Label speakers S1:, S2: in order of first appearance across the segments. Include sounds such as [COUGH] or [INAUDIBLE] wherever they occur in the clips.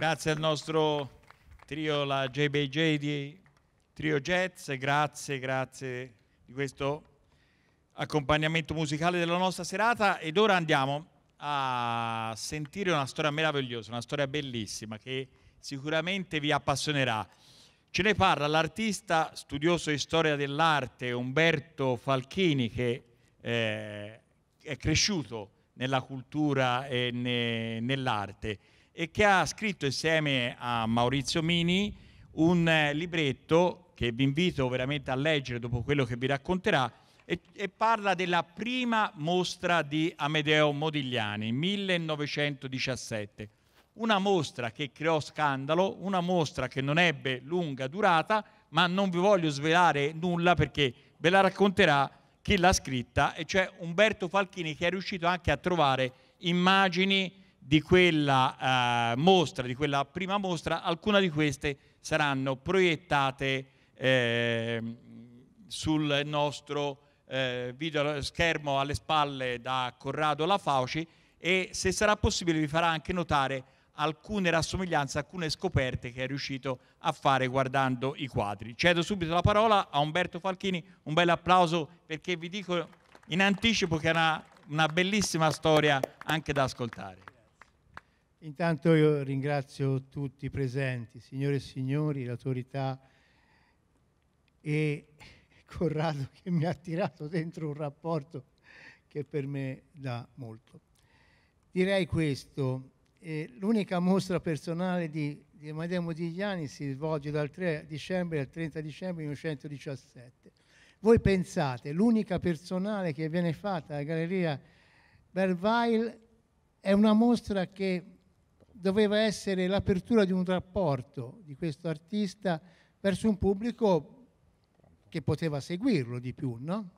S1: Grazie al nostro trio, la JBJ di Trio Jazz, grazie, grazie di questo accompagnamento musicale della nostra serata ed ora andiamo a sentire una storia meravigliosa, una storia bellissima che sicuramente vi appassionerà. Ce ne parla l'artista studioso di storia dell'arte Umberto Falchini che eh, è cresciuto nella cultura e ne, nell'arte e che ha scritto insieme a Maurizio Mini un eh, libretto che vi invito veramente a leggere dopo quello che vi racconterà e, e parla della prima mostra di Amedeo Modigliani, 1917. Una mostra che creò scandalo, una mostra che non ebbe lunga durata, ma non vi voglio svelare nulla perché ve la racconterà chi l'ha scritta, e cioè Umberto Falchini che è riuscito anche a trovare immagini di quella eh, mostra, di quella prima mostra, alcune di queste saranno proiettate eh, sul nostro eh, video schermo alle spalle da Corrado La Fauci e se sarà possibile vi farà anche notare alcune rassomiglianze, alcune scoperte che è riuscito a fare guardando i quadri. Cedo subito la parola a Umberto Falchini, un bel applauso perché vi dico in anticipo che è una, una bellissima storia anche da ascoltare.
S2: Intanto io ringrazio tutti i presenti, signore e signori, l'autorità e Corrado che mi ha tirato dentro un rapporto che per me dà molto. Direi questo, eh, l'unica mostra personale di, di Amadeo Modigliani si svolge dal 3 dicembre al 30 dicembre 1917. Voi pensate, l'unica personale che viene fatta alla Galleria Berweil è una mostra che doveva essere l'apertura di un rapporto di questo artista verso un pubblico che poteva seguirlo di più, no?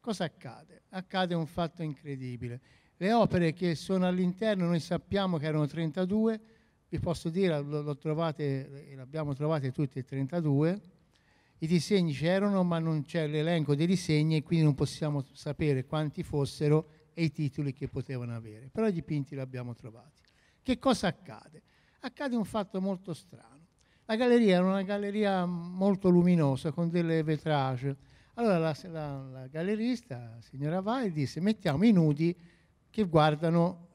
S2: Cosa accade? Accade un fatto incredibile. Le opere che sono all'interno, noi sappiamo che erano 32, vi posso dire, l'ho trovate, l'abbiamo trovate tutte 32, i disegni c'erano ma non c'è l'elenco dei disegni e quindi non possiamo sapere quanti fossero e i titoli che potevano avere, però i dipinti li abbiamo trovati. Che cosa accade? Accade un fatto molto strano. La galleria era una galleria molto luminosa con delle vetrage. Allora la, la, la gallerista, signora Vai, disse mettiamo i nudi che guardano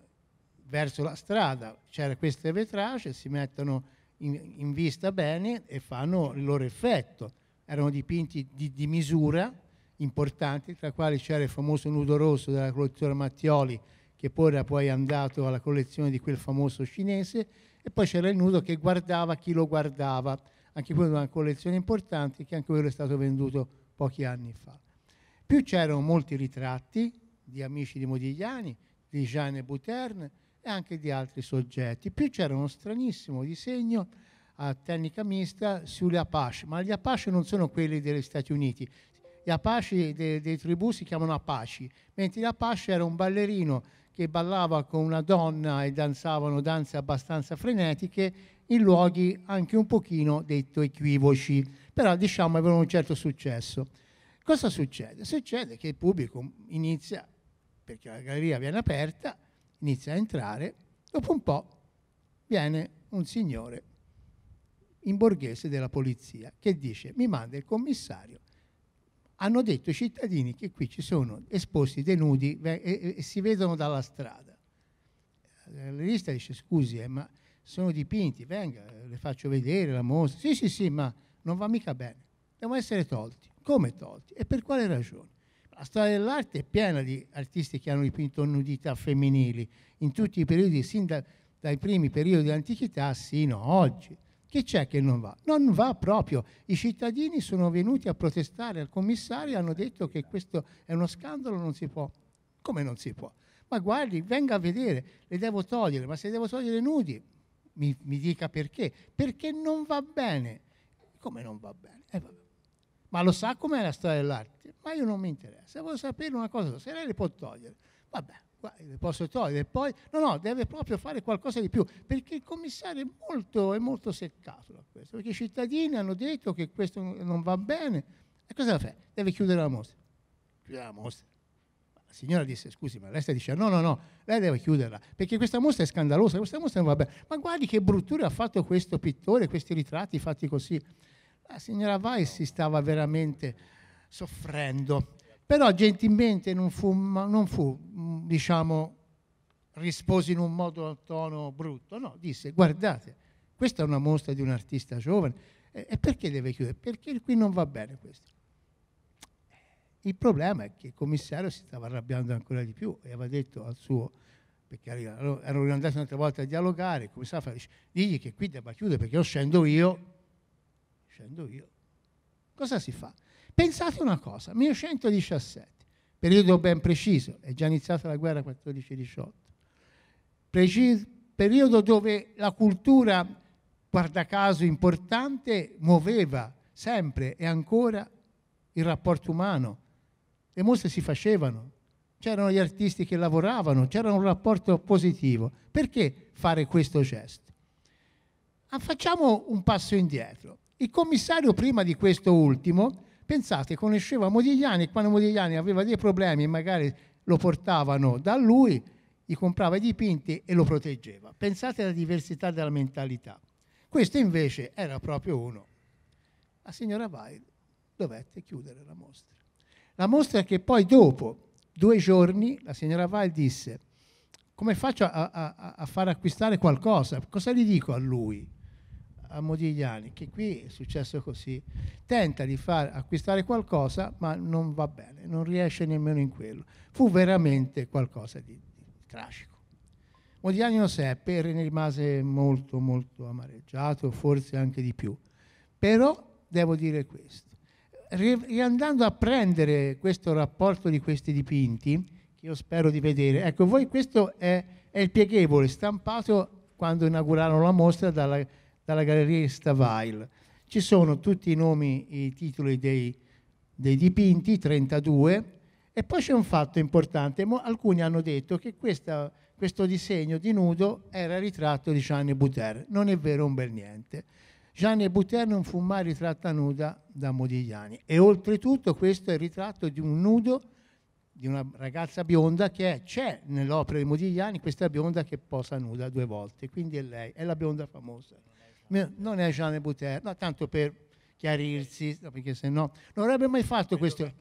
S2: verso la strada. C'erano queste vetrage, si mettono in, in, vista bene e fanno il loro effetto. Erano dipinti di, di misura importanti, tra i quali c'era il famoso nudo rosso della collezione Mattioli, che poi era poi andato alla collezione di quel famoso cinese, e poi c'era il nudo che guardava chi lo guardava, anche quello è una collezione importante che anche quello è stato venduto pochi anni fa. Più c'erano molti ritratti di amici di Modigliani, di Jeanne Bouterne e anche di altri soggetti. Più c'era uno stranissimo disegno a tecnica mista sugli Apache, ma gli Apache non sono quelli degli Stati Uniti. Gli Apache dei, dei tribù si chiamano Apache, mentre l'Apache era un ballerino che ballava con una donna e danzavano danze abbastanza frenetiche in luoghi anche un pochino detto equivoci, però diciamo avevano un certo successo. Cosa succede? Succede che il pubblico inizia, perché la galleria viene aperta, inizia a entrare, dopo un po' viene un signore in borghese della polizia che dice mi manda il commissario hanno detto i cittadini che qui ci sono esposti dei nudi e, e si vedono dalla strada. Eh, la rivista dice scusi, eh, ma sono dipinti, venga, le faccio vedere la mostra. Sì, sì, sì, ma non va mica bene. Devono essere tolti. Come tolti? E per quale ragione? La storia dell'arte è piena di artisti che hanno dipinto nudità femminili in tutti i periodi, sin da, dai primi periodi dell'antichità sino ad oggi. Chi c'è che non va? Non va proprio. I cittadini sono venuti a protestare al commissario e hanno detto che questo è uno scandalo, non si può. Come non si può? Ma guardi, venga a vedere, le devo togliere, ma se devo togliere nudi, mi, mi dica perché. Perché non va bene. Come non va bene? Eh, ma lo sa com'è la storia dell'arte? Ma io non mi interessa. Voglio sapere una cosa, se lei le può togliere. Vabbè, eh, posso togliere, e poi no, no, deve proprio fare qualcosa di più, perché il commissario è molto, è molto seccato da questo, perché i cittadini hanno detto che questo non va bene, e cosa fa? Deve chiudere la mostra. Chiudere la mostra. La signora disse, scusi, ma lei sta dicendo, no, no, no, lei deve chiuderla, perché questa mostra è scandalosa, questa mostra non va bene. Ma guardi che brutture ha fatto questo pittore, questi ritratti fatti così. La signora Weiss si stava veramente soffrendo però gentilmente non fu, non fu mm, diciamo, rispose in un modo al tono brutto, no, disse guardate, questa è una mostra di un artista giovane, e perché deve chiudere? Perché qui non va bene questo. Il problema è che il commissario si stava arrabbiando ancora di più e aveva detto al suo, perché erano andati un'altra volta a dialogare, il commissario dice, digli che qui debba chiudere perché io scendo io, scendo io. Cosa si fa? Pensate una cosa, 1917, periodo ben preciso, è già iniziata la guerra 14-18, preciso, periodo dove la cultura, guarda caso importante, muoveva sempre e ancora il rapporto umano. Le mostre si facevano, c'erano gli artisti che lavoravano, c'era un rapporto positivo. Perché fare questo gesto? Ah, facciamo un passo indietro. Il commissario prima di questo ultimo Pensate, conosceva Modigliani e quando Modigliani aveva dei problemi, magari lo portavano da lui, gli comprava i dipinti e lo proteggeva. Pensate alla diversità della mentalità. Questo invece era proprio uno. La signora Weil dovette chiudere la mostra. La mostra che poi dopo due giorni la signora Weil disse come faccio a, a, a far acquistare qualcosa? Cosa gli dico a lui? a Modigliani, che qui è successo così, tenta di far acquistare qualcosa ma non va bene, non riesce nemmeno in quello. Fu veramente qualcosa di, di tragico. Modigliani lo seppe e ne rimase molto molto amareggiato, forse anche di più. Però devo dire questo. Riandando a prendere questo rapporto di questi dipinti, che io spero di vedere, ecco, voi questo è, è il pieghevole stampato quando inaugurarono la mostra dalla dalla galleria Stavail. Ci sono tutti i nomi, i titoli dei, dei dipinti, 32, e poi c'è un fatto importante, alcuni hanno detto che questa, questo disegno di nudo era il ritratto di Gianni Buter, non è vero un bel niente. Gianni Buter non fu mai ritratta nuda da Modigliani e oltretutto questo è il ritratto di un nudo di una ragazza bionda che c'è nell'opera di Modigliani, questa bionda che posa nuda due volte, quindi è lei, è la bionda famosa non è Jean Buter, no, tanto per chiarirsi, perché se no non avrebbe mai fatto questo.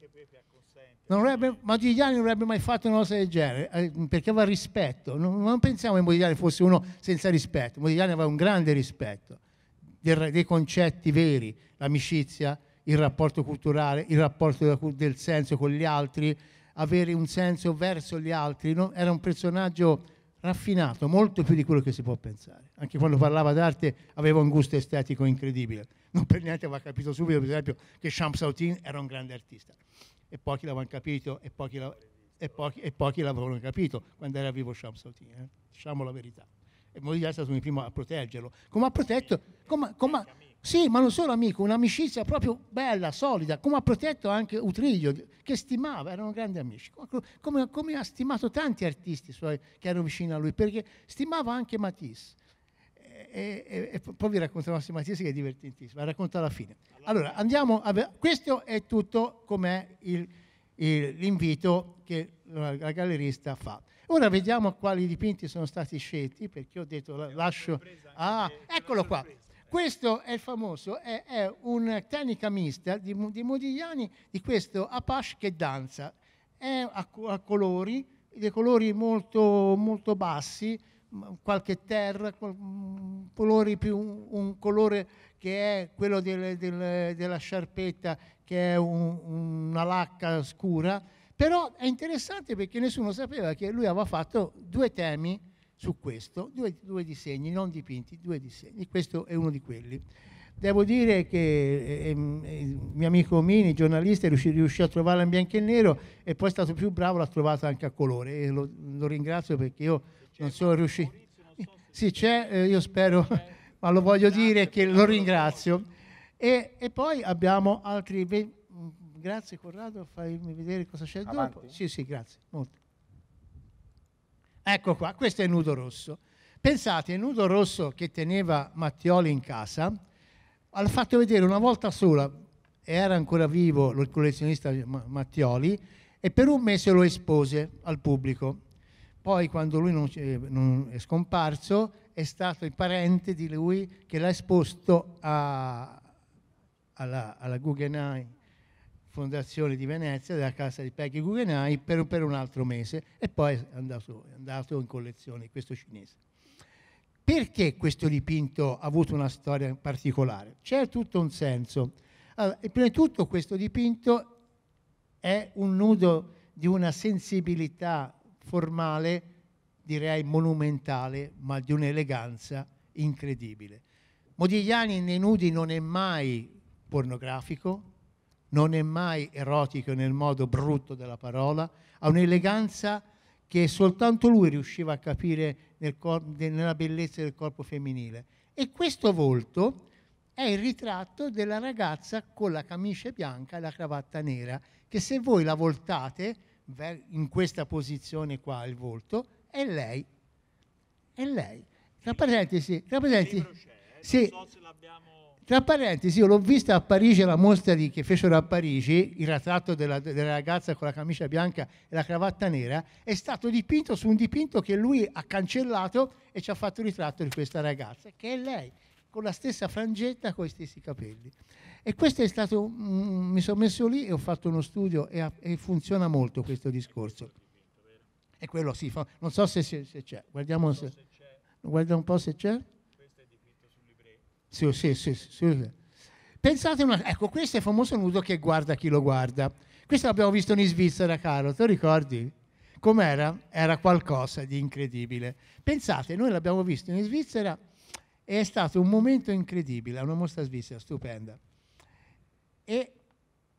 S2: Avrebbe, Modigliani non avrebbe mai fatto una cosa del genere, eh, perché aveva rispetto. Non, non pensiamo che Modigliani fosse uno senza rispetto. Modigliani aveva un grande rispetto dei, dei concetti veri, l'amicizia, il rapporto culturale, il rapporto del senso con gli altri, avere un senso verso gli altri. No? Era un personaggio raffinato, molto più di quello che si può pensare anche quando parlava d'arte aveva un gusto estetico incredibile. Non per niente aveva capito subito, per esempio, che Champs-Sautin era un grande artista. E pochi l'avevano capito e pochi, la, e pochi, e pochi l'avevano capito quando era vivo Champs-Sautin. Eh? Diciamo la verità. E Modigliani è stato il primo a proteggerlo. Come ha protetto... Come, come, sì, ma non solo amico, un'amicizia proprio bella, solida, come ha protetto anche Utriglio, che stimava, erano grandi amici, come, come ha stimato tanti artisti suoi che erano vicini a lui, perché stimava anche Matisse e, e, e, poi vi racconterò Massimo Mattiasi che è divertentissima, racconta alla fine. Allora, andiamo a questo è tutto com'è l'invito che la, la, gallerista fa. Ora vediamo quali dipinti sono stati scelti, perché ho detto la, lascio... Ah, eccolo qua. Questo è il famoso, è, è una tecnica mista di, di Modigliani, di questo Apache che danza. È a, a colori, dei colori molto, molto bassi, qualche terra, un colore, più, un colore che è quello del, del, della sciarpetta, che è un, una lacca scura, però è interessante perché nessuno sapeva che lui aveva fatto due temi su questo, due, due disegni, non dipinti, due disegni, questo è uno di quelli. Devo dire che eh, eh, il mio amico Mini, giornalista, riuscì, riuscì, a trovarla in bianco e nero e poi è stato più bravo, l'ha trovata anche a colore e lo, lo ringrazio perché io non sono riuscito. Sì, c'è, eh, io spero, [LAUGHS] ma lo voglio dire che lo ringrazio. E, e poi abbiamo altri... Ve... Mm, grazie Corrado, fammi vedere cosa c'è Avanti. dopo. Sì, sì, grazie. Molto. Ecco qua, questo è il nudo rosso. Pensate, il nudo rosso che teneva Mattioli in casa, l'ha fatto vedere una volta sola, era ancora vivo il collezionista Mattioli, e per un mese lo espose al pubblico. Poi quando lui non, eh, non è scomparso è stato il parente di lui che l'ha esposto a, alla, alla, Guggenheim Fondazione di Venezia, della casa di Peggy Guggenheim, per, per un altro mese e poi è andato, è andato in collezione questo cinese. Perché questo dipinto ha avuto una storia particolare? C'è tutto un senso. Allora, prima di tutto questo dipinto è un nudo di una sensibilità formale, direi monumentale, ma di un'eleganza incredibile. Modigliani nei nudi non è mai pornografico, non è mai erotico nel modo brutto della parola, ha un'eleganza che soltanto lui riusciva a capire nel nella bellezza del corpo femminile. E questo volto è il ritratto della ragazza con la camicia bianca e la cravatta nera, che se voi la voltate in questa posizione qua il volto, è lei. È lei. Tra parentesi, tra parentesi, eh, sì, tra parentesi io l'ho vista a Parigi la mostra di, che fecero a Parigi, il ritratto della, della, ragazza con la camicia bianca e la cravatta nera, è stato dipinto su un dipinto che lui ha cancellato e ci ha fatto il ritratto di questa ragazza, che è lei con la stessa frangetta, con gli stessi capelli. E questo è stato, mh, mi sono messo lì e ho fatto uno studio e, e funziona molto questo discorso. E quello sì, fa, non so se, se, se c'è, guardiamo se, guarda un po' se c'è. Questo è dipinto sul libretto. Sì, sì, sì, sì. Pensate una, ecco, questo è il famoso nudo che guarda chi lo guarda. Questo l'abbiamo visto in Svizzera, caro, te lo ricordi? Com'era? Era qualcosa di incredibile. Pensate, noi l'abbiamo visto in Svizzera è stato un momento incredibile, una mostra svizzera stupenda. E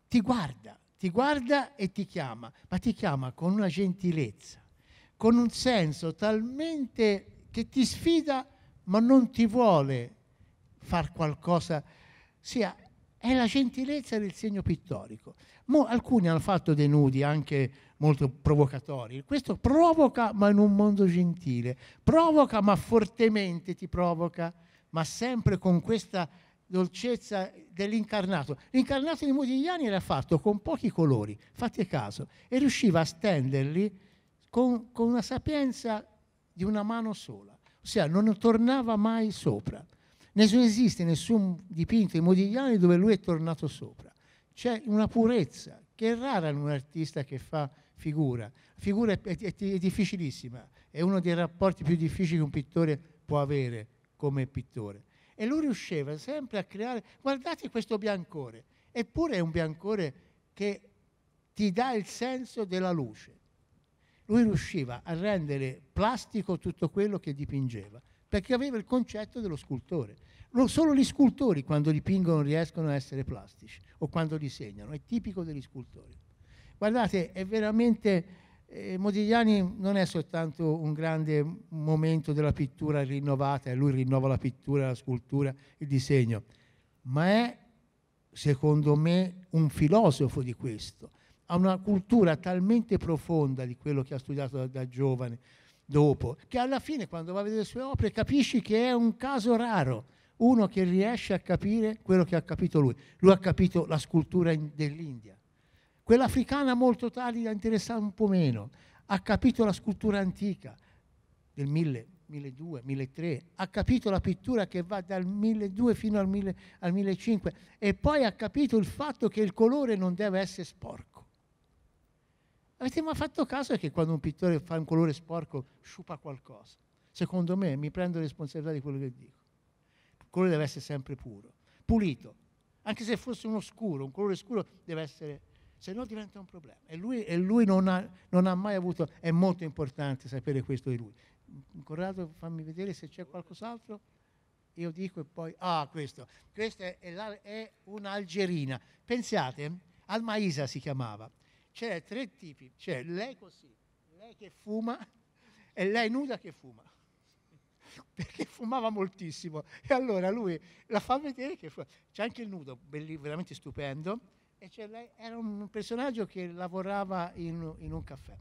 S2: ti guarda, ti guarda e ti chiama, ma ti chiama con una gentilezza, con un senso talmente che ti sfida, ma non ti vuole far qualcosa. Sì, è la gentilezza del segno pittorico. Mo, alcuni hanno fatto dei nudi anche molto provocatori. Questo provoca ma in un mondo gentile, provoca ma fortemente ti provoca, ma sempre con questa dolcezza dell'incarnato. L'incarnato di Modigliani era fatto con pochi colori, fate caso, e riusciva a stenderli con, con una sapienza di una mano sola, ossia non tornava mai sopra. Non esiste nessun dipinto di Modigliani dove lui è tornato sopra. C'è una purezza che è rara in un artista che fa figura. La figura è, è, è difficilissima, è uno dei rapporti più difficili che un pittore può avere come pittore. E lui riusciva sempre a creare, guardate questo biancore, eppure è un biancore che ti dà il senso della luce. Lui riusciva a rendere plastico tutto quello che dipingeva, perché aveva il concetto dello scultore. Solo gli scultori quando dipingono riescono a essere plastici o quando disegnano, è tipico degli scultori. Guardate, è veramente, eh, Modigliani non è soltanto un grande momento della pittura rinnovata, e lui rinnova la pittura, la scultura, il disegno, ma è, secondo me, un filosofo di questo. Ha una cultura talmente profonda di quello che ha studiato da, da giovane, dopo, che alla fine quando va a vedere le sue opere capisci che è un caso raro, uno che riesce a capire quello che ha capito lui. Lui ha capito la scultura dell'India, quella africana molto tardi la interessava un po' meno. Ha capito la scultura antica del 1000, 1200, 1300, ha capito la pittura che va dal 1200 fino al, 1000, al 1500 e poi ha capito il fatto che il colore non deve essere sporco. Avete mai fatto caso che quando un pittore fa un colore sporco sciupa qualcosa? Secondo me mi prendo responsabilità di quello che dico. Il colore deve essere sempre puro, pulito. Anche se fosse uno scuro, un colore scuro deve essere se no diventa un problema. E lui, e lui non, ha, non, ha, mai avuto, è molto importante sapere questo di lui. Corrado, fammi vedere se c'è qualcos'altro. Io dico e poi, ah questo, questa è, è, un'algerina. Pensate, Almaisa si chiamava. C'era tre tipi, c'è lei così, lei che fuma e lei nuda che fuma [LAUGHS] perché fumava moltissimo. E allora lui la fa vedere che fu... c'è anche il nudo, veramente stupendo era un personaggio che lavorava in, in un caffè.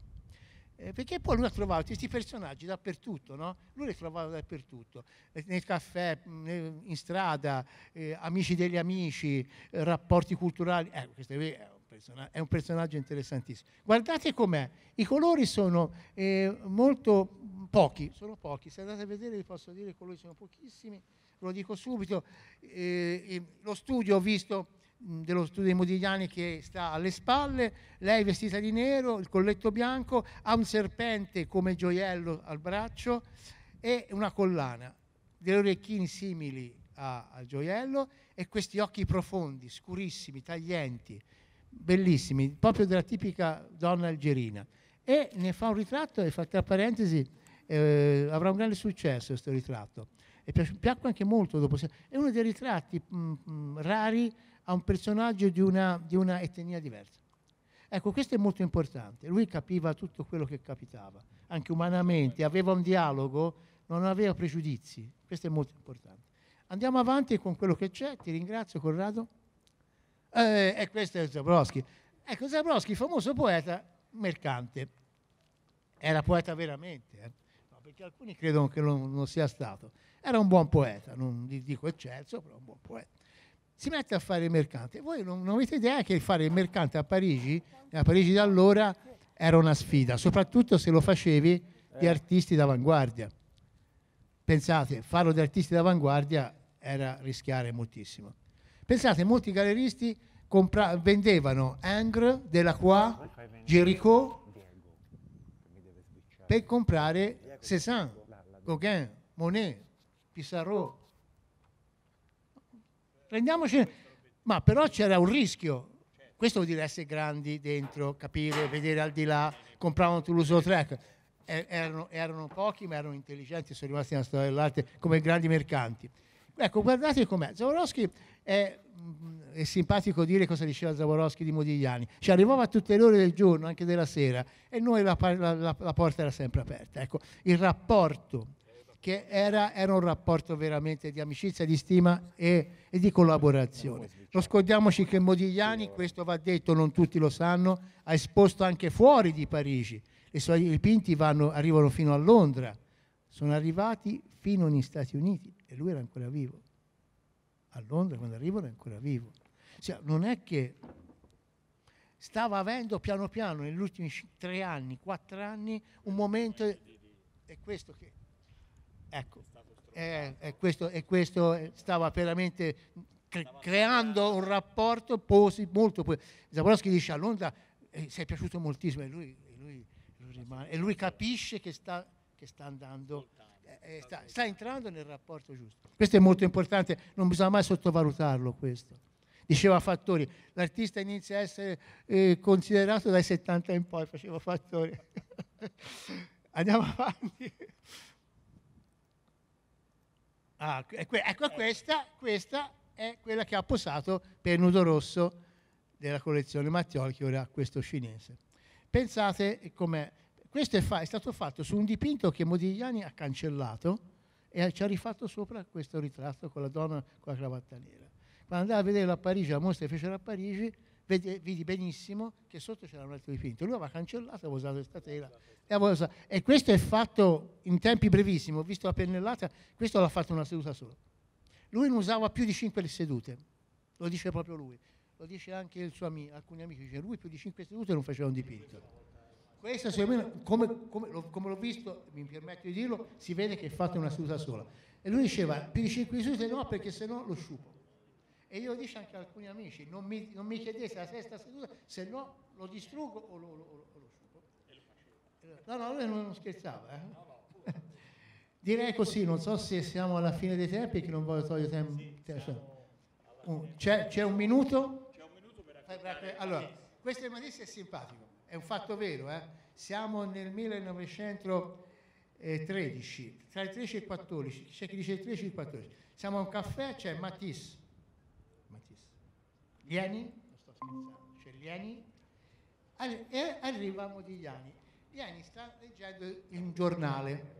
S2: Eh, perché poi lui ha trovato questi personaggi dappertutto, no? Lui li trovava dappertutto, eh, nel caffè, eh, in strada, eh, amici degli amici, eh, rapporti culturali. Ecco, questo è un, è un, personaggio interessantissimo. Guardate com'è, i colori sono molto pochi, sono pochi, se andate a vedere vi posso dire che i colori sono pochissimi, lo dico subito, lo studio ho visto Mm, dello studio dei Modigliani che sta alle spalle, lei vestita di nero, il colletto bianco, ha un serpente come gioiello al braccio e una collana, degli orecchini simili al gioiello e questi occhi profondi, scurissimi, taglienti, bellissimi, proprio della tipica donna algerina. E ne fa un ritratto e, fa tra parentesi, eh, avrà un grande successo questo ritratto. E piacque anche molto dopo. È uno dei ritratti mh, mm, mh, mm, rari a un personaggio di una, di una etnia diversa. Ecco, questo è molto importante. Lui capiva tutto quello che capitava, anche umanamente, aveva un dialogo, non aveva pregiudizi. Questo è molto importante. Andiamo avanti con quello che c'è, ti ringrazio Corrado. Eh, e questo è Zabrowski. Ecco, Zabrowski, famoso poeta mercante, era poeta veramente, eh? no, perché alcuni credono che non, non, sia stato. Era un buon poeta, non dico eccelso, però un buon poeta si mette a fare il mercante. Voi non, non avete idea che fare il mercante a Parigi, a Parigi da allora, era una sfida, soprattutto se lo facevi di eh. artisti d'avanguardia. Pensate, farlo di artisti d'avanguardia era rischiare moltissimo. Pensate, molti galleristi vendevano Angre, Delacroix, Jericho per comprare Cézanne, Gauguin, Monet, Pissarro, Rendiamoci... Ma però c'era un rischio. Questo vuol dire essere grandi dentro, capire, vedere al di là. Compravano Toulouse Trek. Erano, erano, pochi, ma erano intelligenti, sono rimasti nella storia dell'arte come grandi mercanti. Ecco, guardate com'è. Zaworowski è, è, simpatico dire cosa diceva Zaworowski di Modigliani. Ci arrivava a tutte le ore del giorno, anche della sera, e noi la, la, la, la porta era sempre aperta. Ecco, il rapporto perché era, era, un rapporto veramente di amicizia, di stima e, e di collaborazione. Non scordiamoci che Modigliani, questo va detto, non tutti lo sanno, ha esposto anche fuori di Parigi. I suoi dipinti arrivano fino a Londra, sono arrivati fino negli Stati Uniti e lui era ancora vivo. A Londra quando arrivano era ancora vivo. Cioè, non è che stava avendo piano piano negli ultimi tre anni, quattro anni, un momento... È questo che Ecco, e, e eh, eh, questo, e eh, questo stava veramente creando un rapporto posi, molto positivo. Zaborowski dice a Londra eh, si è piaciuto moltissimo e lui, e lui, lui, rimane, e lui capisce che sta, che sta andando, eh, sta, sta, entrando nel rapporto giusto. Questo è molto importante, non bisogna mai sottovalutarlo questo. Diceva Fattori, l'artista inizia a essere eh, considerato dai 70 in poi, faceva Fattori. [LAUGHS] Andiamo avanti. Ah, ecco, ecco questa, questa è quella che ha posato per nudo rosso della collezione Mattioli, che ora questo cinese. Pensate com'è. Questo è, fa- è, stato fatto su un dipinto che Modigliani ha cancellato e ci ha rifatto sopra questo ritratto con la donna con la cravatta nera. Quando andava a vedere a Parigi, la mostra che fecero a Parigi, vedi, eh, vidi benissimo che sotto c'era un altro dipinto. Lui aveva cancellato, aveva usato questa tela. E, usato. e questo è fatto in tempi brevissimi. Ho visto la pennellata, questo l'ha fatto una seduta sola. Lui non usava più di cinque sedute, lo dice proprio lui. Lo dice anche il suo amico, alcuni amici, dice lui più di cinque sedute non faceva un dipinto. Questo secondo me, come, come, come, l'ho visto, mi permetto di dirlo, si vede che è fatta una seduta sola. E lui diceva più di cinque sedute no perché sennò lo sciupo. E io lo dice anche a alcuni amici, non mi, non mi chiedete la sesta seduta, se no lo distruggo o lo, lo, lo, lo No, no, lui non scherzava. Eh? Direi così, non so se siamo alla fine dei tempi, che non voglio togliere tempo. Sì, cioè, c'è, c'è, un minuto? C'è un minuto per eh, raccontare. Allora, questo è è simpatico, è un fatto vero. Eh? Siamo nel 1913, tra il 13 e il 14, c'è chi dice il 13 e il 14. Siamo a un caffè, c'è Matisse Lieni, non sto scherzando, c'è cioè Lieni, e arriva Modigliani. Lieni sta leggendo un giornale,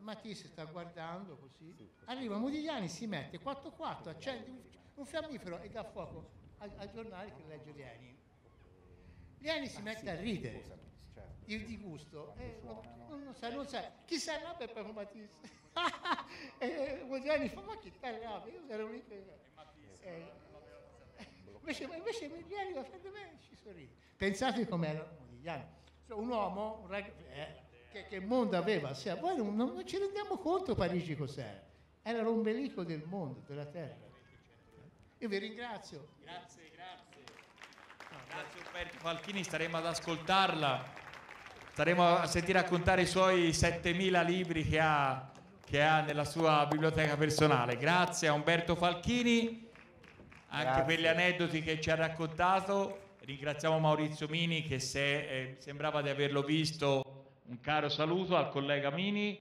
S2: Matisse sta guardando così, arriva Modigliani, si mette 4-4, accende un fiammifero e dà fuoco al, al giornale che legge Lieni. Lieni si ah, mette a ridere certo. il disgusto ah, eh, non, sa, non sa chi si arrabbia è proprio Matisse [LAUGHS] e Modigliani fa ma chi si arrabbia io sarò lì e Matisse eh, eh. Invece, invece Emiliano ci sorride. Pensate com'era Modigliani. Cioè, un uomo un rag... eh, che, che mondo aveva, se, voi non, non, ci rendiamo conto Parigi cos'era. Era l'ombelico del mondo, della terra. Io vi ringrazio. Grazie, grazie.
S1: Grazie Umberto Falchini, staremo ad ascoltarla, staremo a sentire raccontare i suoi 7000 libri che ha, che ha nella sua biblioteca personale. Grazie a Umberto Falchini anche per gli aneddoti che ci ha raccontato. Ringraziamo Maurizio Mini che se, eh, sembrava di averlo visto. Un caro saluto al collega Mini.